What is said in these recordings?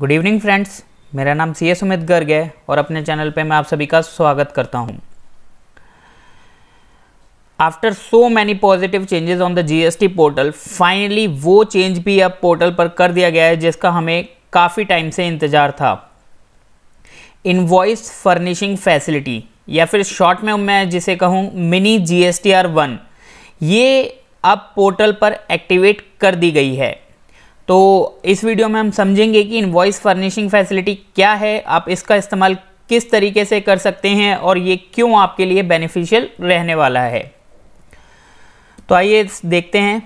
good evening friends मेरा नाम C S उमित Garg है और अपने चैनल पे मैं आप सभी का स्वागत करता हूँ after so many positive changes on the GST portal finally वो चेंज भी अब पोर्टल पर कर दिया गया है जिसका हमें काफ़ी टाइम से इंतज़ार था इनवॉइस फर्निशिंग फैसिलिटी या फिर शॉर्ट में मैं जिसे कहूँ mini G S T R one ये अब पोर्टल पर एक्टिवेट कर दी गई है तो इस वीडियो में हम समझेंगे कि वॉइस फर्निशिंग फैसिलिटी क्या है आप इसका इस्तेमाल किस तरीके से कर सकते हैं और ये क्यों आपके लिए बेनिफिशियल रहने वाला है तो आइए देखते हैं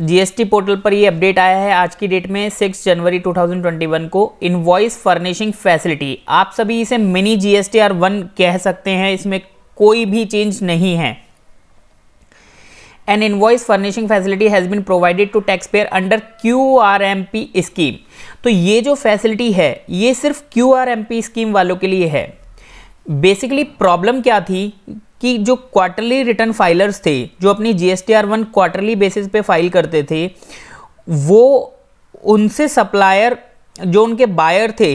जीएसटी पोर्टल पर ये अपडेट आया है आज की डेट में 6 जनवरी 2021 को इनवॉइस फर्निशिंग फैसिलिटी आप सभी इसे mini G S T R one कह सकते हैं इसमें कोई भी चेंज नहीं है furnishing facility has been provided to tax payer under Q R M P scheme तो ये जो फैसिलिटी है ये सिर्फ Q R M P scheme वालों के लिए है बेसिकली प्रॉब्लम क्या थी कि जो क्वार्टरली रिटर्न फाइलर्स थे जो अपनी G S T R one quarterly basis पे फाइल करते थे वो उनसे सप्लायर जो उनके बायर थे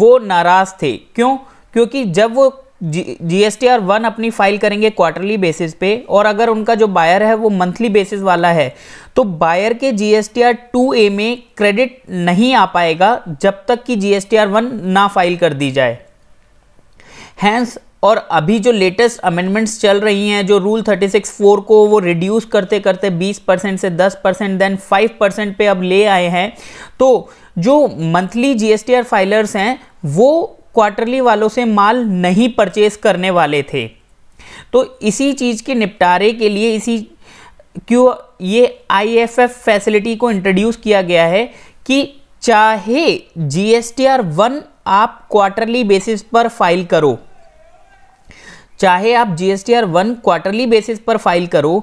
वो नाराज़ थे क्यों क्योंकि जब वो जी आर वन अपनी फाइल करेंगे क्वार्टरली बेसिस पे और अगर उनका जो बायर है वो मंथली बेसिस वाला है तो बायर के G S T R two A में क्रेडिट नहीं आ पाएगा जब तक कि G S T R one ना फाइल कर दी जाए हैंस और अभी जो लेटेस्ट अमेंडमेंट्स चल रही हैं जो रूल थर्टी सिक्स फोर को वो रिड्यूस करते करते बीस परसेंट से दस परसेंट देन फाइव परसेंट पे अब ले आए हैं तो जो monthly G S T R filers हैं वो क्वार्टरली वालों से माल नहीं परचेस करने वाले थे तो इसी चीज़ के निपटारे के लिए इसी क्यों ये आईएफएफ फैसिलिटी को इंट्रोड्यूस किया गया है कि चाहे जीएसटीआर वन आप क्वार्टरली बेसिस पर फाइल करो चाहे आप G S R one quarterly basis पर फाइल करो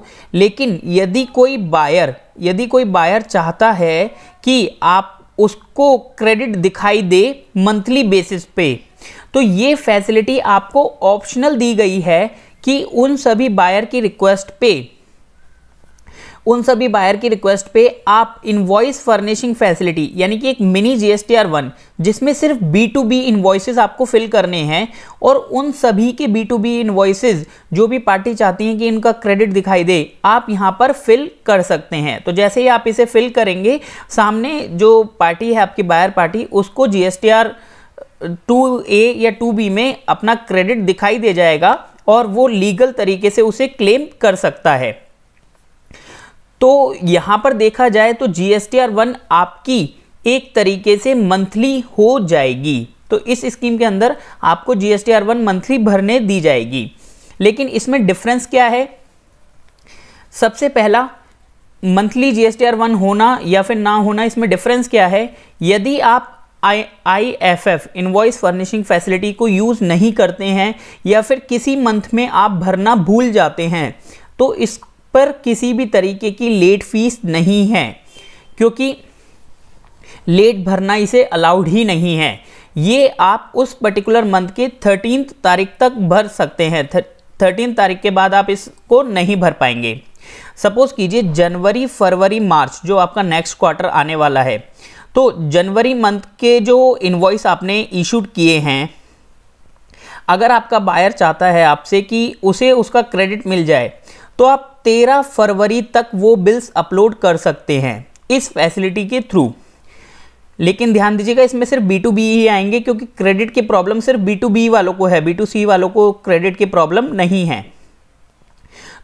लेकिन यदि कोई बायर यदि कोई बायर चाहता है कि आप उसको क्रेडिट दिखाई दे मंथली बेसिस पे तो ये फैसिलिटी आपको ऑप्शनल दी गई है कि उन सभी बायर की रिक्वेस्ट पे उन सभी बायर की रिक्वेस्ट पे आप इन्वॉइस फर्निशिंग फैसिलिटी यानी कि एक mini G S T R one जिसमें सिर्फ बी टू बी इन्वॉइसेज आपको फिल करने हैं और उन सभी के बी टू बी इन्वॉइसेज जो भी पार्टी चाहती हैं कि इनका क्रेडिट दिखाई दे आप यहाँ पर फिल कर सकते हैं तो जैसे ही आप इसे फिल करेंगे सामने जो पार्टी है आपकी बायर पार्टी उसको G S T R two A या टू बी में अपना क्रेडिट दिखाई दे जाएगा और वो लीगल तरीके से उसे क्लेम कर सकता है तो यहां पर देखा जाए तो जीएसटीआर आर वन आपकी एक तरीके से मंथली हो जाएगी तो इस स्कीम के अंदर आपको जीएसटीआर आर वन मंथली भरने दी जाएगी लेकिन इसमें डिफरेंस क्या है सबसे पहला मंथली जीएसटीआर आर वन होना या फिर ना होना इसमें डिफरेंस क्या है यदि आप I I F F invoice furnishing facility को यूज़ नहीं करते हैं या फिर किसी मंथ में आप भरना भूल जाते हैं तो इस पर किसी भी तरीके की लेट फीस नहीं है क्योंकि लेट भरना इसे अलाउड ही नहीं है ये आप उस पर्टिकुलर मंथ के थर्टीन तारीख तक भर सकते हैं थर्टीन तारीख के बाद आप इसको नहीं भर पाएंगे सपोज कीजिए जनवरी फरवरी मार्च जो आपका नेक्स्ट क्वार्टर आने वाला है तो जनवरी मंथ के जो इन्वॉइस आपने इशूड किए हैं अगर आपका बायर चाहता है आपसे कि उसे उसका क्रेडिट मिल जाए तो आप 13 फरवरी तक वो बिल्स अपलोड कर सकते हैं इस फैसिलिटी के थ्रू लेकिन ध्यान दीजिएगा इसमें सिर्फ बी टू बी ही आएंगे क्योंकि क्रेडिट की प्रॉब्लम सिर्फ बी टू बी वालों को है बी टू सी वालों को क्रेडिट की प्रॉब्लम नहीं है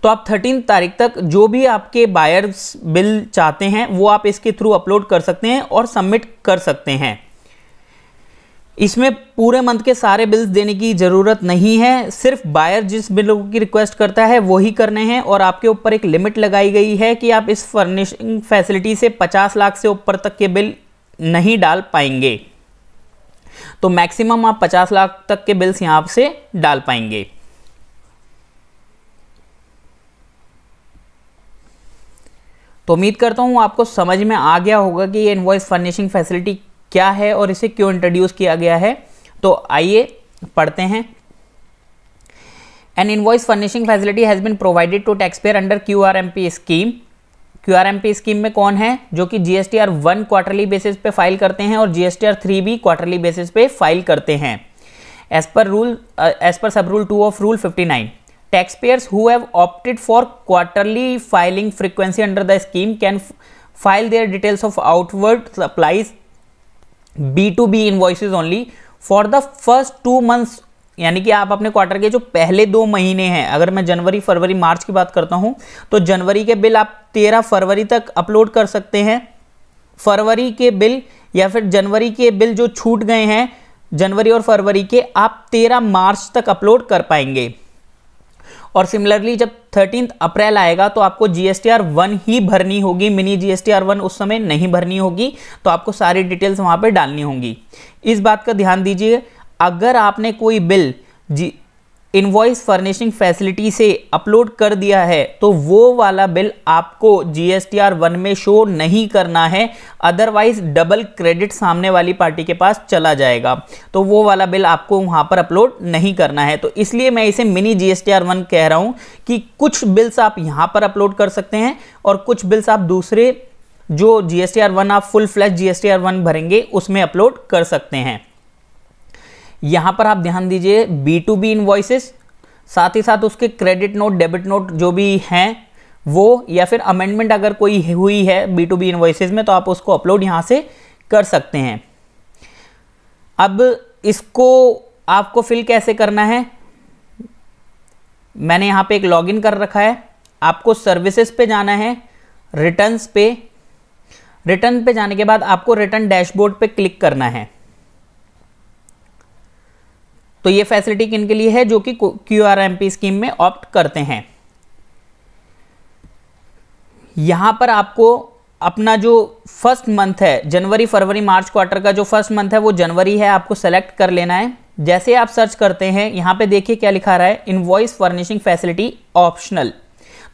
तो आप थर्टीन तारीख तक जो भी आपके बायर्स बिल चाहते हैं वो आप इसके थ्रू अपलोड कर सकते हैं और सबमिट कर सकते हैं इसमें पूरे मंथ के सारे बिल्स देने की ज़रूरत नहीं है सिर्फ बायर जिस बिलों की रिक्वेस्ट करता है वही करने हैं और आपके ऊपर एक लिमिट लगाई गई है कि आप इस फर्निशिंग फैसिलिटी से 50 लाख से ऊपर तक के बिल नहीं डाल पाएंगे तो मैक्सिमम आप 50 लाख तक के बिल्स यहाँ से डाल पाएंगे तो उम्मीद करता हूँ आपको समझ में आ गया होगा कि ये इन्वॉइस फर्निशिंग फैसिलिटी क्या है और इसे क्यों इंट्रोड्यूस किया गया है तो आइए पढ़ते हैं invoice furnishing facility has been provided to taxpayer under Q R M P scheme Q R M P scheme में कौन है जो कि G S T R one quarterly basis पे फाइल करते हैं और G S T R three भी क्वार्टरली बेसिस पे फाइल करते हैं as per rule as per sub rule two of rule fifty nine taxpayers who have opted for quarterly filing frequency under the scheme can file their details of outward supplies B two invoice only for the first two months यानी कि आप अपने quarter के जो पहले दो महीने हैं अगर मैं जनवरी फरवरी मार्च की बात करता हूं तो जनवरी के बिल आप तेरह फरवरी तक अपलोड कर सकते हैं फरवरी के बिल या फिर जनवरी के बिल जो छूट गए हैं जनवरी और फरवरी के आप 13 मार्च तक अपलोड कर पाएंगे और सिमिलरली जब थर्टीन अप्रैल आएगा तो आपको जीएसटी आर वन ही भरनी होगी मिनी जीएसटी आर वन उस समय नहीं भरनी होगी तो आपको सारी डिटेल्स वहाँ पर डालनी होंगी इस बात का ध्यान दीजिए अगर आपने कोई बिल जी इन्वॉइस फर्निशिंग फैसिलिटी से अपलोड कर दिया है तो वो वाला बिल आपको G S T R one में शो नहीं करना है अदरवाइज डबल क्रेडिट सामने वाली पार्टी के पास चला जाएगा तो वो वाला बिल आपको वहाँ पर अपलोड नहीं करना है तो इसलिए मैं इसे mini G S T R one कह रहा हूँ कि कुछ बिल्स आप यहाँ पर अपलोड कर सकते हैं और कुछ बिल्स आप दूसरे जो G S T R one आप फुल फ्लैश G S T R one भरेंगे उसमें अपलोड कर सकते हैं यहाँ पर आप ध्यान दीजिए बी टू बी इन्वॉइसेस साथ ही साथ उसके क्रेडिट नोट डेबिट नोट जो भी हैं वो या फिर अमेंडमेंट अगर कोई हुई है बी टू बी इन्वॉइसेस में तो आप उसको अपलोड यहाँ से कर सकते हैं अब इसको आपको फिल कैसे करना है मैंने यहाँ पे एक लॉगिन कर रखा है आपको सर्विसेज पे जाना है रिटर्न्स पे रिटर्न पे जाने के बाद आपको रिटर्न डैशबोर्ड पे क्लिक करना है तो ये फैसिलिटी किन के लिए है जो कि Q R M P scheme में ऑप्ट करते हैं यहां पर आपको अपना जो फर्स्ट मंथ है जनवरी फरवरी मार्च क्वार्टर का जो फर्स्ट मंथ है वो जनवरी है आपको सेलेक्ट कर लेना है जैसे आप सर्च करते हैं यहां पे देखिए क्या लिखा रहा है इनवॉइस फर्निशिंग फैसिलिटी ऑप्शनल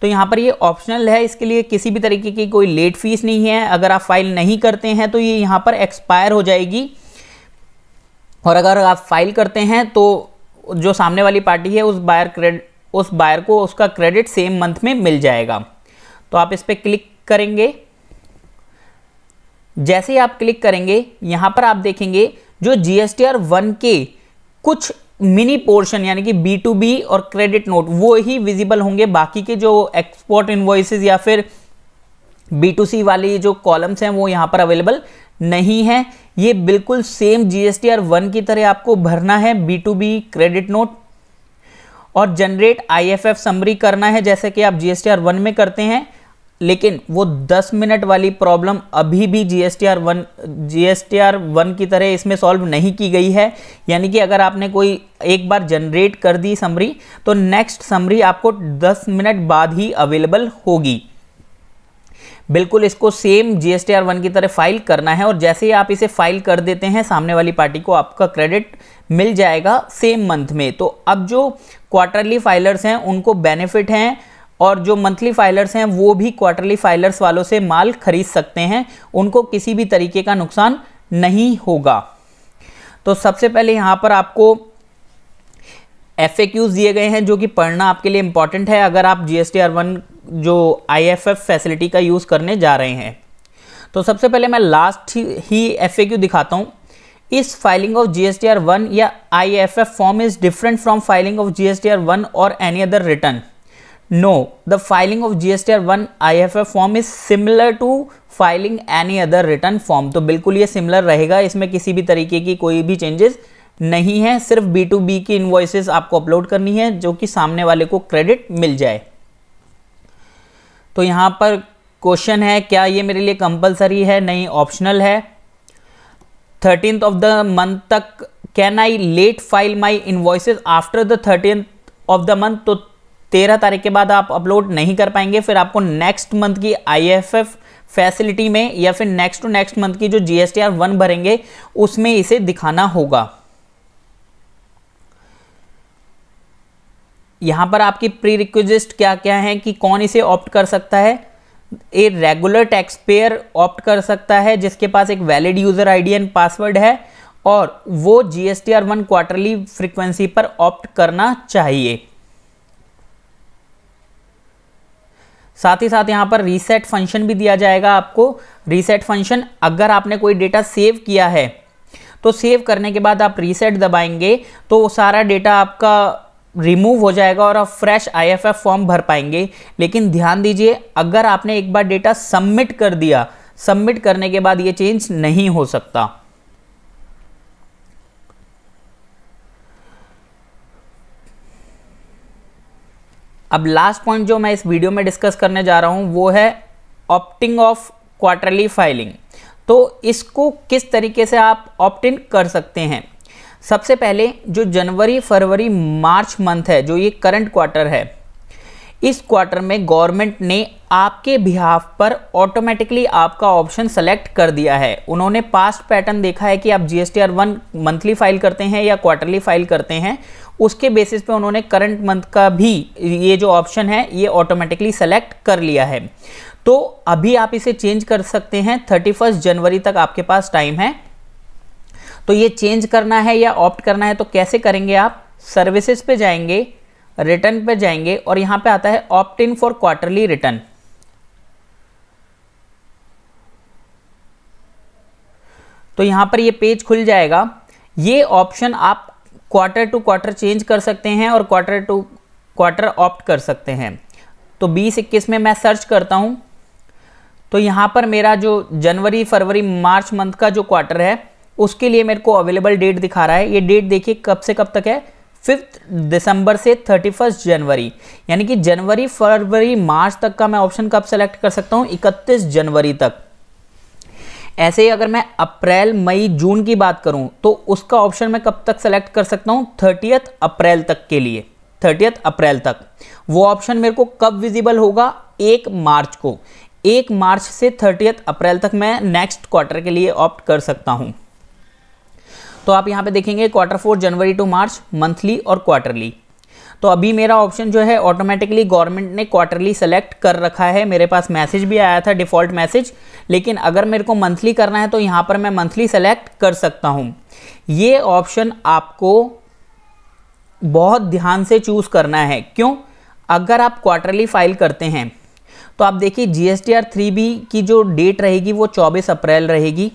तो यहां पर ये ऑप्शनल है इसके लिए किसी भी तरीके की कोई लेट फीस नहीं है अगर आप फाइल नहीं करते हैं तो ये यहां पर एक्सपायर हो जाएगी और अगर आप फाइल करते हैं तो जो सामने वाली पार्टी है उस बायर क्रेड उस बायर को उसका क्रेडिट सेम मंथ में मिल जाएगा तो आप इस पर क्लिक करेंगे जैसे ही आप क्लिक करेंगे यहाँ पर आप देखेंगे जो जी एस आर वन के कुछ मिनी पोर्शन यानी कि बी टू बी और क्रेडिट नोट वो ही विजिबल होंगे बाकी के जो एक्सपोर्ट इन्वॉइसिस या फिर बी टू सी वाली जो कॉलम्स हैं वो यहाँ पर अवेलेबल नहीं है ये बिल्कुल सेम जीएसटीआर वन की तरह आपको भरना है B two B credit note और जनरेट आईएफएफ समरी करना है जैसे कि आप जीएसटीआर वन में करते हैं लेकिन वो 10 मिनट वाली प्रॉब्लम अभी भी G S T R one G S T R one की तरह इसमें सॉल्व नहीं की गई है यानी कि अगर आपने कोई एक बार जनरेट कर दी समरी तो नेक्स्ट समरी आपको 10 मिनट बाद ही अवेलेबल होगी बिल्कुल इसको सेम जी एस की तरह फाइल करना है और जैसे ही आप इसे फाइल कर देते हैं सामने वाली पार्टी को आपका क्रेडिट मिल जाएगा सेम मंथ में तो अब जो क्वार्टरली फाइलर्स हैं उनको बेनिफिट हैं और जो मंथली फाइलर्स हैं वो भी क्वार्टरली फाइलर्स वालों से माल खरीद सकते हैं उनको किसी भी तरीके का नुकसान नहीं होगा तो सबसे पहले यहाँ पर आपको एफ दिए गए हैं जो कि पढ़ना आपके लिए इंपॉर्टेंट है अगर आप G S T R one जो आई फैसिलिटी का यूज़ करने जा रहे हैं तो सबसे पहले मैं लास्ट ही एफ दिखाता हूँ इस filing of G S one or I F F form is different from filing of G S one और any other return no the filing of G S T R one I F F form is similar to filing any other return form तो बिल्कुल ये similar रहेगा इसमें किसी भी तरीके की कोई भी चेंजेस नहीं है सिर्फ बी टू बी की इन्वॉइसेस आपको अपलोड करनी है जो कि सामने वाले को क्रेडिट मिल जाए तो यहाँ पर क्वेश्चन है क्या ये मेरे लिए कंपलसरी है नहीं ऑप्शनल है थर्टीन ऑफ द मंथ तक can I late file my invoices after the thirteen of the month तो तेरह तारीख के बाद आप अपलोड नहीं कर पाएंगे फिर आपको नेक्स्ट मंथ की आई एफ एफ फैसिलिटी में या फिर नेक्स्ट टू नेक्स्ट मंथ की जो G S T R one भरेंगे उसमें इसे दिखाना होगा यहाँ पर आपकी प्री रिक्वेस्ट क्या क्या है कि कौन इसे ऑप्ट कर सकता है a regular tax payer opt कर सकता है जिसके पास एक valid user ID and password है और वो G S T R one quarterly frequency पर ऑप्ट करना चाहिए साथ ही साथ यहाँ पर रीसेट फंक्शन भी दिया जाएगा आपको रीसेट फंक्शन अगर आपने कोई डेटा सेव किया है तो सेव करने के बाद आप रीसेट दबाएंगे तो सारा डेटा आपका रिमूव हो जाएगा और आप फ्रेश आईएफएफ फॉर्म भर पाएंगे लेकिन ध्यान दीजिए अगर आपने एक बार डेटा सबमिट कर दिया सबमिट करने के बाद ये चेंज नहीं हो सकता अब लास्ट पॉइंट जो मैं इस वीडियो में डिस्कस करने जा रहा हूं वो है ऑप्टिंग ऑफ क्वार्टरली फाइलिंग तो इसको किस तरीके से आप ऑप्ट इन कर सकते हैं सबसे पहले जो जनवरी फरवरी मार्च मंथ है जो ये करंट क्वार्टर है इस क्वार्टर में गवर्नमेंट ने आपके बिहाफ पर ऑटोमेटिकली आपका ऑप्शन सेलेक्ट कर दिया है उन्होंने पास्ट पैटर्न देखा है कि आप G S one monthly file करते हैं या क्वार्टरली फाइल करते हैं उसके बेसिस पे उन्होंने करंट मंथ का भी ये जो ऑप्शन है ये ऑटोमेटिकली सेलेक्ट कर लिया है तो अभी आप इसे चेंज कर सकते हैं थर्टी फर्स्ट जनवरी तक आपके पास टाइम है तो ये चेंज करना है या ऑप्ट करना है तो कैसे करेंगे आप सर्विसेज पे जाएंगे रिटर्न पे जाएंगे और यहां पे आता है opt in for quarterly return तो यहां पर ये पेज खुल जाएगा ये ऑप्शन आप क्वार्टर टू क्वार्टर चेंज कर सकते हैं और क्वार्टर टू क्वार्टर ऑप्ट कर सकते हैं तो बीस इक्कीस में मैं सर्च करता हूं तो यहां पर मेरा जो जनवरी फरवरी मार्च मंथ का जो क्वार्टर है उसके लिए मेरे को अवेलेबल डेट दिखा रहा है ये डेट देखिए कब से कब तक है फिफ्थ दिसंबर से थर्टी फर्स्ट जनवरी यानी कि जनवरी फरवरी मार्च तक का मैं ऑप्शन कब सेलेक्ट कर सकता हूँ इकतीस जनवरी तक ऐसे ही अगर मैं अप्रैल मई जून की बात करूं तो उसका ऑप्शन मैं कब तक सेलेक्ट कर सकता हूं थर्टियथ अप्रैल तक के लिए थर्टियथ अप्रैल तक वो ऑप्शन मेरे को कब विजिबल होगा एक मार्च को एक मार्च से थर्टियथ अप्रैल तक मैं नेक्स्ट क्वार्टर के लिए ऑप्ट कर सकता हूँ तो आप यहाँ पे देखेंगे quarter four January to March monthly और क्वार्टरली तो अभी मेरा ऑप्शन जो है ऑटोमेटिकली गवर्नमेंट ने क्वार्टरली सेलेक्ट कर रखा है मेरे पास मैसेज भी आया था डिफ़ॉल्ट मैसेज लेकिन अगर मेरे को मंथली करना है तो यहाँ पर मैं मंथली सेलेक्ट कर सकता हूँ ये ऑप्शन आपको बहुत ध्यान से चूज़ करना है क्यों अगर आप क्वार्टरली फाइल करते हैं तो आप देखिए जी एस की जो डेट रहेगी वो 24 अप्रैल रहेगी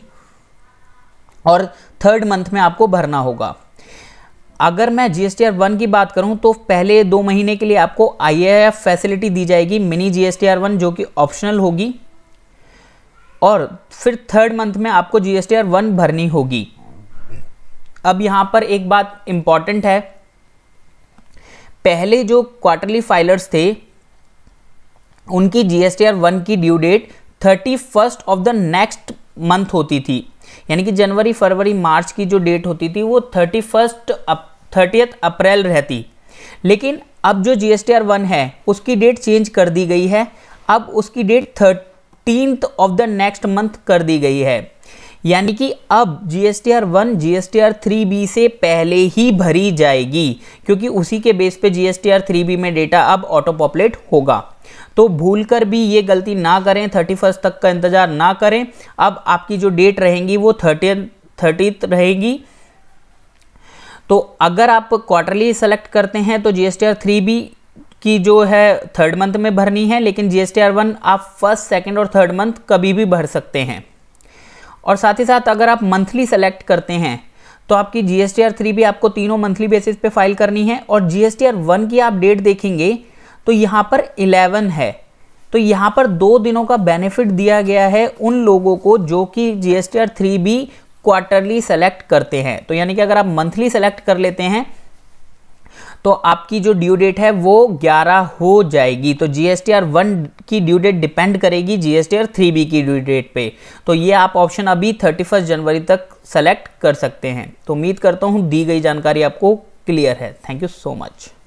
और थर्ड मंथ में आपको भरना होगा अगर मैं जी एस आर वन की बात करूं तो पहले दो महीने के लिए आपको आई फैसिलिटी दी जाएगी मिनी जी एस वन जो कि ऑप्शनल होगी और फिर थर्ड मंथ में आपको जी एस आर वन भरनी होगी अब यहां पर एक बात इंपॉर्टेंट है पहले जो क्वार्टरली फाइलर्स थे उनकी जी एस वन की due date thirty first of the next month होती थी यानी कि जनवरी फरवरी मार्च की जो डेट होती थी वो थर्टी फर्स्ट थर्टी अप्रैल रहती लेकिन अब जो जी एस है उसकी डेट चेंज कर दी गई है अब उसकी date thirteenth of the next month कर दी गई है यानी कि अब G S T R one G S T R three B से पहले ही भरी जाएगी क्योंकि उसी के बेस पे G S T R three B में डेटा अब ऑटो पॉपुलेट होगा तो भूलकर भी ये गलती ना करें थर्टी फर्स्ट तक का इंतज़ार ना करें अब आपकी जो डेट रहेंगी वो थर्टी थर्टी रहेगी तो अगर आप क्वार्टरली सेलेक्ट करते हैं तो जी एस आर थ्री भी की जो है थर्ड मंथ में भरनी है लेकिन जी एस आर वन आप फर्स्ट सेकेंड और थर्ड मंथ कभी भी भर सकते हैं और साथ ही साथ अगर आप मंथली सेलेक्ट करते हैं तो आपकी जी एस आर थ्री भी आपको तीनों मंथली बेसिस पे फाइल करनी है और G S T R one की आप डेट देखेंगे तो यहाँ पर इलेवन है तो यहाँ पर दो दिनों का बेनिफिट दिया गया है उन लोगों को जो कि G S T R three B quarterly select करते हैं तो यानी कि अगर आप मंथली सेलेक्ट कर लेते हैं तो आपकी जो ड्यू डेट है वो 11 हो जाएगी तो जी एस आर वन की ड्यू डेट डिपेंड करेगी G S T R three B की ड्यू डेट पे तो ये आप ऑप्शन अभी थर्टी फर्स्ट जनवरी तक सेलेक्ट कर सकते हैं तो उम्मीद करता हूँ दी गई जानकारी आपको क्लियर है थैंक यू सो मच